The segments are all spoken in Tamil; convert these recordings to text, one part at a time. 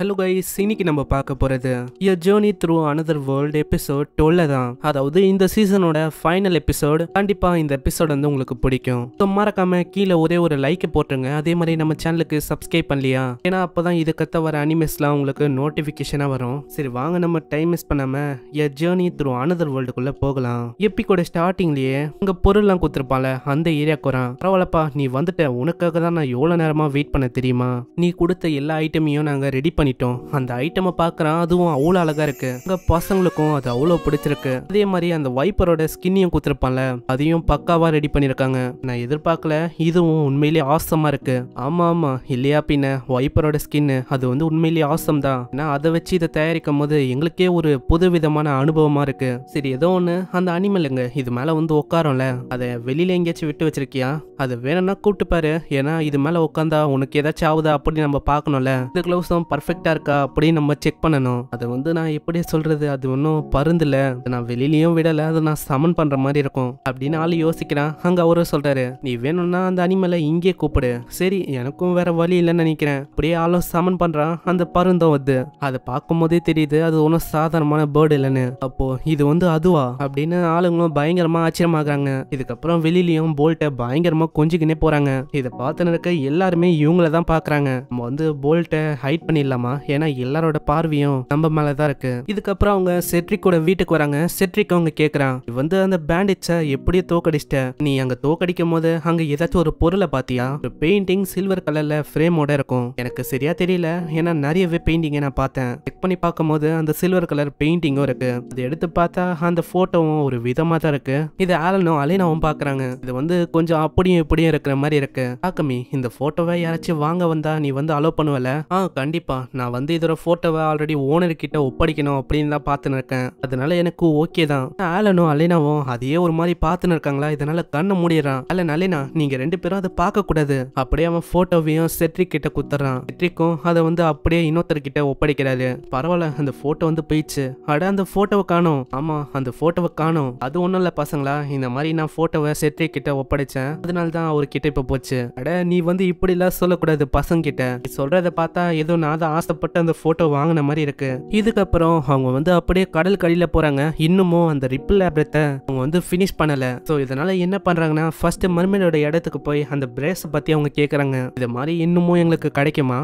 ஹலோ கைஸ் இன்னைக்கு நம்ம பார்க்க போகிறது a journey through another world episode டொல்ல தான் அதாவது இந்த சீசனோட ஃபைனல் எபிசோடு கண்டிப்பாக இந்த எபிசோட் வந்து உங்களுக்கு பிடிக்கும் ஸோ மறக்காம கீழே ஒரே ஒரு லைக்கை போட்டுருங்க அதே மாதிரி நம்ம சேனலுக்கு சப்ஸ்கிரைப் பண்ணலையா ஏன்னா அப்போ தான் இதுக்கத்த வர அனிமேஸ்லாம் உங்களுக்கு நோட்டிஃபிகேஷனாக வரும் சரி வாங்க நம்ம டைம் மிஸ் பண்ணாமல் யர் ஜேர்னி த்ரூ அனதர் வேர்ல்டுக்குள்ளே போகலாம் கூட ஸ்டார்டிங்லேயே உங்கள் பொருள்லாம் கொடுத்துருப்பாள் அந்த ஏரியாவுக்கு வரான் பரவாயில்லப்பா நீ வந்துட்ட உனக்காக தான் நான் எவ்வளோ நேரமாக வெயிட் பண்ண தெரியுமா நீ கொடுத்த எல்லா ஐட்டமையும் நாங்கள் ரெடி பண்ணி பண்ணிட்டோம் அந்த ஐட்டமை பார்க்குறான் அதுவும் அவ்வளோ அழகாக இருக்கு அங்கே பசங்களுக்கும் அது அவ்வளோ பிடிச்சிருக்கு அதே மாதிரி அந்த வைப்பரோட ஸ்கின்னையும் கொடுத்துருப்பான்ல அதையும் பக்காவாக ரெடி பண்ணியிருக்காங்க நான் எதிர்பார்க்கல இதுவும் உண்மையிலேயே ஆசமாக இருக்கு ஆமாம் ஆமாம் இல்லையா பின்ன வைப்பரோட ஸ்கின்னு அது வந்து உண்மையிலேயே ஆசம் தான் ஏன்னா அதை வச்சு இதை தயாரிக்கும் போது எங்களுக்கே ஒரு புது விதமான அனுபவமாக இருக்கு சரி ஏதோ ஒன்று அந்த அனிமலுங்க இது மேலே வந்து உட்காரோம்ல அதை வெளியில் எங்கேயாச்சும் விட்டு வச்சிருக்கியா அது வேணும்னா கூப்பிட்டு பாரு ஏன்னா இது மேலே உட்காந்தா உனக்கு ஏதாச்சும் ஆகுதா அப்படின்னு நம்ம பார்க்கணும்ல இந்த க்ளவுஸும் பர்ஃபெக்ட் பர்ஃபெக்டாக இருக்கா அப்படின்னு நம்ம செக் பண்ணணும் அதை வந்து நான் எப்படி சொல்கிறது அது ஒன்றும் பருந்தில்லை அதை நான் வெளியிலையும் விடலை அதை நான் சமன் பண்ணுற மாதிரி இருக்கும் அப்படின்னு ஆள் யோசிக்கிறான் அங்கே அவரும் சொல்கிறாரு நீ வேணும்னா அந்த அனிமலை இங்கே கூப்பிடு சரி எனக்கும் வேற வழி இல்லைன்னு நினைக்கிறேன் அப்படியே ஆளும் சமன் பண்ணுறான் அந்த பருந்தம் வந்து அதை பார்க்கும்போதே தெரியுது அது ஒன்றும் சாதாரணமான பேர்டு இல்லைன்னு அப்போ இது வந்து அதுவா அப்படின்னு ஆளுங்களும் பயங்கரமா ஆச்சரியமாகறாங்க இதுக்கப்புறம் வெளியிலயும் போல்ட்டை பயங்கரமா கொஞ்சிக்கினே போறாங்க இதை பார்த்து நடக்க எல்லாருமே இவங்கள தான் பாக்குறாங்க நம்ம வந்து போல்ட்டை ஹைட் பண்ணிடலாமா சொல்லலாமா ஏன்னா எல்லாரோட பார்வையும் நம்ம மேலதான் தான் இருக்கு இதுக்கப்புறம் அவங்க செட்ரிக்கோட வீட்டுக்கு வராங்க செட்ரிக் அவங்க கேக்குறான் வந்து அந்த பேண்டேஜ எப்படி தோக்கடிச்சிட்ட நீ அங்க தோக்கடிக்கும் போது அங்க ஏதாச்சும் ஒரு பொருளை பாத்தியா ஒரு பெயிண்டிங் சில்வர் கலர்ல ஃப்ரேமோட இருக்கும் எனக்கு சரியா தெரியல ஏன்னா நிறையவே பெயிண்டிங்கை நான் பார்த்தேன் செக் பண்ணி பார்க்கும்போது அந்த சில்வர் கலர் பெயிண்டிங்கும் இருக்கு அதை எடுத்து பார்த்தா அந்த போட்டோவும் ஒரு விதமா தான் இருக்கு இது ஆலனும் அலைனாவும் பாக்குறாங்க இது வந்து கொஞ்சம் அப்படியும் இப்படியும் இருக்கிற மாதிரி இருக்கு ஆக்கமி இந்த போட்டோவை யாராச்சும் வாங்க வந்தா நீ வந்து அலோவ் பண்ணுவல ஆ கண்டிப்பா நான் வந்து இதோட ஃபோட்டோவை ஆல்ரெடி ஓனர்கிட்ட ஒப்படைக்கணும் அப்படின்னு தான் பார்த்துன்னு இருக்கேன் அதனால எனக்கு ஓகே தான் ஆலனும் அலினாவும் அதையே ஒரு மாதிரி பார்த்துன்னு இருக்காங்களா இதனால கண்ணை மூடிடுறான் அல்ல நலினா நீங்கள் ரெண்டு பேரும் அதை பார்க்கக்கூடாது அப்படியே அவன் ஃபோட்டோவையும் செட்ரிக் கிட்ட குத்துறான் செட்ரிக்கும் அதை வந்து அப்படியே இன்னொருத்தர்கிட்ட ஒப்படைக்கிறாரு பரவாயில்ல அந்த ஃபோட்டோ வந்து போயிடுச்சு அட அந்த ஃபோட்டோவை காணும் ஆமாம் அந்த ஃபோட்டோவை காணும் அது ஒன்றும் இல்லை பசங்களா இந்த மாதிரி நான் ஃபோட்டோவை செட்ரிக் கிட்ட ஒப்படைச்சேன் அதனால தான் கிட்ட இப்போ போச்சு அட நீ வந்து இப்படிலாம் சொல்லக்கூடாது பசங்க கிட்ட சொல்றதை பார்த்தா ஏதோ நான் தான் ஆசைப்பட்டு அந்த ஃபோட்டோ வாங்கின மாதிரி இருக்கு இதுக்கப்புறம் அவங்க வந்து அப்படியே கடல் கடியில் போகிறாங்க இன்னமும் அந்த ரிப்பிள் லேப்ரத்தை அவங்க வந்து ஃபினிஷ் பண்ணலை ஸோ இதனால என்ன பண்ணுறாங்கன்னா ஃபர்ஸ்ட் மர்மையோட இடத்துக்கு போய் அந்த பிரேஸை பற்றி அவங்க கேட்குறாங்க இது மாதிரி இன்னமும் எங்களுக்கு கிடைக்குமா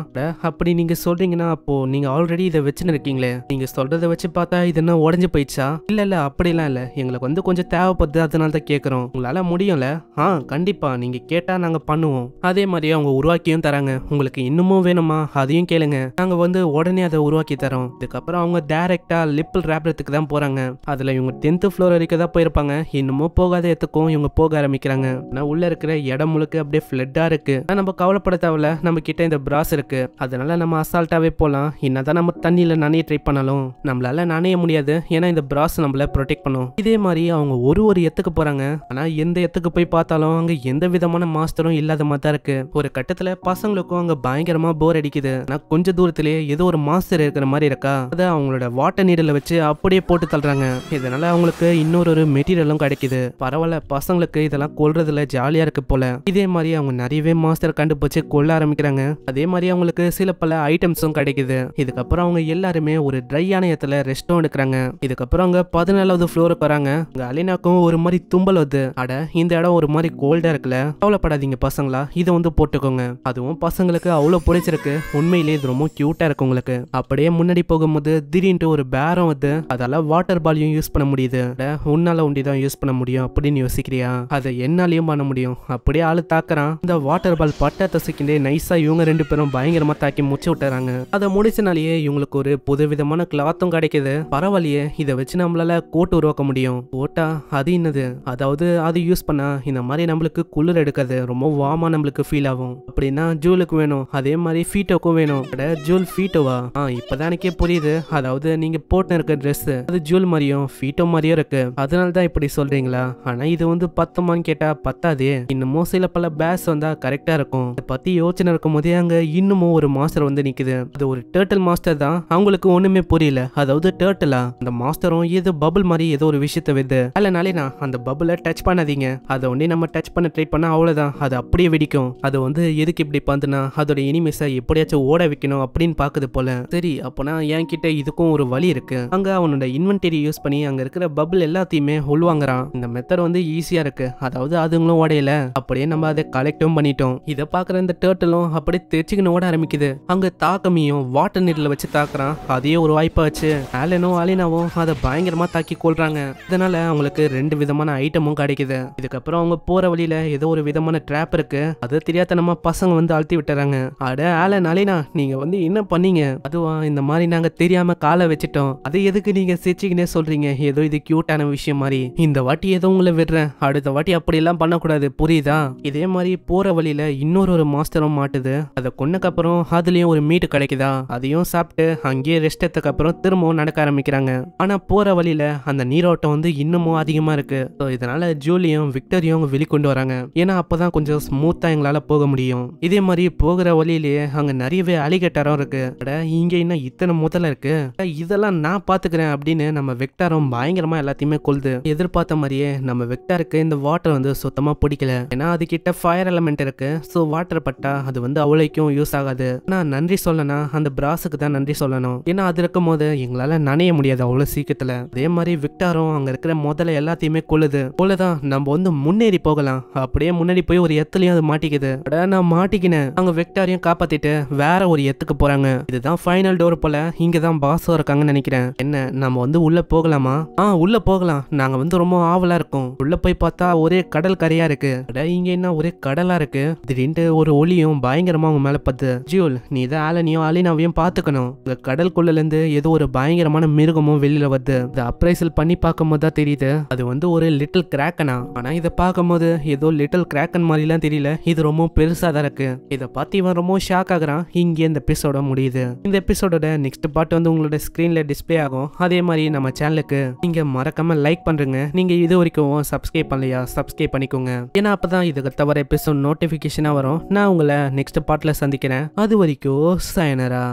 அப்படி நீங்கள் சொல்கிறீங்கன்னா அப்போது நீங்கள் ஆல்ரெடி இதை வச்சுன்னு இருக்கீங்களே நீங்கள் சொல்கிறத வச்சு பார்த்தா இது என்ன உடஞ்சு போயிடுச்சா இல்லை இல்லை அப்படிலாம் இல்லை எங்களுக்கு வந்து கொஞ்சம் தேவைப்படுது அதனால தான் கேட்குறோம் உங்களால் முடியும்ல ஆ கண்டிப்பாக நீங்கள் கேட்டால் நாங்கள் பண்ணுவோம் அதே மாதிரி அவங்க உருவாக்கியும் தராங்க உங்களுக்கு இன்னமும் வேணுமா அதையும் கேளுங்க அவங்க வந்து உடனே அதை உருவாக்கி தரோம் இதுக்கப்புறம் அவங்க டேரெக்டாக லிப்பிள் ரேப்ரத்துக்கு தான் போகிறாங்க அதில் இவங்க டென்த்து ஃப்ளோர் வரைக்கும் தான் போயிருப்பாங்க இன்னமும் போகாத இடத்துக்கும் இவங்க போக ஆரம்பிக்கிறாங்க ஆனால் உள்ளே இருக்கிற இடம் முழுக்க அப்படியே பிளட்டா இருக்கு ஆனால் நம்ம கவலைப்பட தேவையில்ல நம்ம கிட்ட இந்த பிராஸ் இருக்கு அதனால நம்ம அசால்ட்டாகவே போகலாம் என்னதான் நம்ம தண்ணியில் நனைய ட்ரை பண்ணாலும் நம்மளால நனைய முடியாது ஏன்னா இந்த பிராஸ் நம்மள ப்ரொடெக்ட் பண்ணும் இதே மாதிரி அவங்க ஒரு ஒரு இடத்துக்கு போறாங்க ஆனா எந்த இடத்துக்கு போய் பார்த்தாலும் அங்கே எந்த விதமான மாஸ்டரும் இல்லாத மாதிரி தான் இருக்கு ஒரு கட்டத்துல பசங்களுக்கும் அங்க பயங்கரமா போர் அடிக்குது ஆனா கொஞ்சம் தூரத்தில் பக்கத்துலேயே ஏதோ ஒரு மாஸ்டர் இருக்கிற மாதிரி இருக்கா அதை அவங்களோட வாட்டர் நீடல வச்சு அப்படியே போட்டு தள்ளுறாங்க இதனால அவங்களுக்கு இன்னொரு ஒரு மெட்டீரியலும் கிடைக்குது பரவாயில்ல பசங்களுக்கு இதெல்லாம் கொள்றதுல ஜாலியா இருக்கு போல இதே மாதிரி அவங்க நிறையவே மாஸ்டர் கண்டுபிடிச்சு கொள்ள ஆரம்பிக்கிறாங்க அதே மாதிரி அவங்களுக்கு சில பல ஐட்டம்ஸும் கிடைக்குது இதுக்கப்புறம் அவங்க எல்லாருமே ஒரு ட்ரையான இடத்துல ரெஸ்டும் எடுக்கிறாங்க இதுக்கப்புறம் அவங்க பதினாலாவது ஃப்ளோருக்கு வராங்க அலினாக்கும் ஒரு மாதிரி தும்பல் வருது அட இந்த இடம் ஒரு மாதிரி கோல்டா இருக்குல்ல கவலைப்படாதீங்க பசங்களா இதை வந்து போட்டுக்கோங்க அதுவும் பசங்களுக்கு அவ்வளோ பிடிச்சிருக்கு உண்மையிலேயே இது ரொம்ப கியூட்டா இருக்கும் உங்களுக்கு அப்படியே முன்னாடி போகும்போது திடீர்னு ஒரு பேரம் வந்து அதால வாட்டர் பாலையும் யூஸ் பண்ண முடியுது உன்னால உண்டிதான் தான் யூஸ் பண்ண முடியும் அப்படின்னு யோசிக்கிறியா அதை என்னாலையும் பண்ண முடியும் அப்படியே ஆளு தாக்குறான் இந்த வாட்டர் பால் பட்டை தசிக்கிண்டே நைஸா இவங்க ரெண்டு பேரும் பயங்கரமா தாக்கி முச்சு விட்டுறாங்க அதை முடிச்சனாலேயே இவங்களுக்கு ஒரு புது விதமான கிளாத்தும் கிடைக்குது பரவாயில்லையே இதை வச்சு நம்மளால கோட்டு உருவாக்க முடியும் கோட்டா அது என்னது அதாவது அது யூஸ் பண்ணா இந்த மாதிரி நம்மளுக்கு குளிர் எடுக்காது ரொம்ப வாமா நம்மளுக்கு ஃபீல் ஆகும் அப்படின்னா ஜூலுக்கு வேணும் அதே மாதிரி ஃபீட்டோக்கும் வேணும் ஜூ ஜூல் ஃபீட்டோவா ஆ இப்பதான் எனக்கே புரியுது அதாவது நீங்க போட்டு இருக்க ட்ரெஸ் அது ஜூல் மாதிரியும் ஃபீட்டோ மாதிரியும் இருக்கு அதனால தான் இப்படி சொல்றீங்களா ஆனா இது வந்து பத்துமான்னு கேட்டா பத்தாது இன்னமும் சில பல பேஸ் வந்தா கரெக்டா இருக்கும் இதை பத்தி யோசனை இருக்கும் போதே அங்க இன்னமும் ஒரு மாஸ்டர் வந்து நிக்குது அது ஒரு டேர்டல் மாஸ்டர் தான் அவங்களுக்கு ஒண்ணுமே புரியல அதாவது டேர்டலா அந்த மாஸ்டரும் ஏதோ பபுள் மாதிரி ஏதோ ஒரு விஷயத்த விது அல்ல நான் அந்த பபுளை டச் பண்ணாதீங்க அதை ஒன்றே நம்ம டச் பண்ண ட்ரை பண்ணா அவ்வளவுதான் அது அப்படியே வெடிக்கும் அது வந்து எதுக்கு இப்படி பண்ணுனா அதோட இனிமேஸை எப்படியாச்சும் ஓட வைக்கணும் அப்படி அப்படின்னு பார்க்குது போல சரி அப்போனா என்கிட்ட இதுக்கும் ஒரு வழி இருக்கு அங்க அவனோட இன்வென்டரி யூஸ் பண்ணி அங்க இருக்கிற பபிள் எல்லாத்தையுமே உள்வாங்குறான் இந்த மெத்தட் வந்து ஈஸியா இருக்கு அதாவது அதுங்களும் உடையல அப்படியே நம்ம அதை கலெக்டும் பண்ணிட்டோம் இதை பாக்குற இந்த டேர்ட்டலும் அப்படியே தெரிச்சுக்கணும் ஓட ஆரம்பிக்குது அங்க தாக்கமியும் வாட்டர் நீர்ல வச்சு தாக்குறான் அதையே ஒரு வாய்ப்பா வச்சு ஆலனோ அலினாவும் அதை பயங்கரமா தாக்கி கொள்றாங்க இதனால அவங்களுக்கு ரெண்டு விதமான ஐட்டமும் கிடைக்குது இதுக்கப்புறம் அவங்க போற வழியில ஏதோ ஒரு விதமான ட்ராப் இருக்கு அது தெரியாத நம்ம பசங்க வந்து அழுத்தி விட்டுறாங்க அட ஆலன் அலினா நீங்க வந்து என்ன பண்ணீங்க அதுவா இந்த மாதிரி நாங்க தெரியாம காலை வச்சிட்டோம் அதை எதுக்கு நீங்க சிரிச்சுக்கினே சொல்றீங்க ஏதோ இது கியூட்டான விஷயம் மாதிரி இந்த வாட்டி ஏதோ உங்களை விடுறேன் அடுத்த வாட்டி அப்படியெல்லாம் பண்ணக்கூடாது புரியுதா இதே மாதிரி போற வழியில இன்னொரு ஒரு மாஸ்டரும் மாட்டுது அதை அப்புறம் அதுலயும் ஒரு மீட் கிடைக்குதா அதையும் சாப்பிட்டு அங்கேயே ரெஸ்ட் எடுத்ததுக்கு அப்புறம் திரும்பவும் நடக்க ஆரம்பிக்கிறாங்க ஆனா போற வழியில அந்த நீரோட்டம் வந்து இன்னமும் அதிகமா இருக்கு இதனால ஜூலியும் விக்டரியும் அவங்க வெளிக்கொண்டு வராங்க ஏன்னா அப்பதான் கொஞ்சம் ஸ்மூத்தா எங்களால போக முடியும் இதே மாதிரி போகிற வழியிலேயே அங்க நிறையவே அலிகேட்டரும் இருக்கு இங்க என்ன இத்தனை முதல்ல இருக்கு இதெல்லாம் நான் பாத்துக்கிறேன் அப்படின்னு நம்ம வெக்டாரும் பயங்கரமா எல்லாத்தையுமே கொள்ளுது எதிர்பார்த்த மாதிரியே நம்ம வெக்டாருக்கு இந்த வாட்டர் வந்து சுத்தமா பிடிக்கல ஏன்னா அது கிட்ட ஃபயர் எலமெண்ட் இருக்கு ஸோ வாட்டர் பட்டா அது வந்து அவ்வளோக்கும் யூஸ் ஆகாது நான் நன்றி சொல்லனா அந்த பிராஸுக்கு தான் நன்றி சொல்லணும் ஏன்னா அது இருக்கும் போது எங்களால நனைய முடியாது அவ்வளவு சீக்கிரத்துல அதே மாதிரி விக்டாரும் அங்க இருக்கிற முதல்ல எல்லாத்தையுமே கொள்ளுது போலதான் நம்ம வந்து முன்னேறி போகலாம் அப்படியே முன்னாடி போய் ஒரு எத்துலயும் அது மாட்டிக்குது நான் மாட்டிக்கினேன் அங்க வெக்டாரையும் காப்பாத்திட்டு வேற ஒரு எத்துக்கு போறேன் போறாங்க இதுதான் ஃபைனல் டோர் போல இங்க தான் பாசம் இருக்காங்கன்னு நினைக்கிறேன் என்ன நம்ம வந்து உள்ள போகலாமா ஆ உள்ள போகலாம் நாங்க வந்து ரொம்ப ஆவலா இருக்கோம் உள்ள போய் பார்த்தா ஒரே கடல் கரையா இருக்கு இங்க என்ன ஒரே கடலா இருக்கு திடீர்னு ஒரு ஒளியும் பயங்கரமா உங்க மேல பத்து ஜியூல் நீ தான் ஆலனியும் அலினாவையும் பாத்துக்கணும் இந்த கடல்குள்ள இருந்து ஏதோ ஒரு பயங்கரமான மிருகமும் வெளியில வருது இதை அப்ரைசல் பண்ணி பார்க்கும்போது தான் தெரியுது அது வந்து ஒரு லிட்டில் கிராக்கனா ஆனா இதை பார்க்கும்போது ஏதோ லிட்டில் கிராக்கன் மாதிரிலாம் தெரியல இது ரொம்ப பெருசா தான் இருக்கு இதை பார்த்து இவன் ரொம்ப ஷாக் ஆகுறான் இங்கே இந்த பிசோட முடியுது இந்த எபிசோடோட நெக்ஸ்ட் பார்ட் வந்து உங்களோட ஸ்க்ரீனில் டிஸ்பிளே ஆகும் அதே மாதிரி நம்ம சேனலுக்கு நீங்கள் மறக்காமல் லைக் பண்றீங்க நீங்கள் இது வரைக்கும் சப்ஸ்கிரைப் பண்ணலையா சப்ஸ்கிரைப் பண்ணிக்கோங்க ஏன்னா அப்போ தான் இதுக்கு தவிர எபிசோட் நோட்டிஃபிகேஷனாக வரும் நான் உங்களை நெக்ஸ்ட் பார்ட்டில் சந்திக்கிறேன் அது வரைக்கும் சயனரா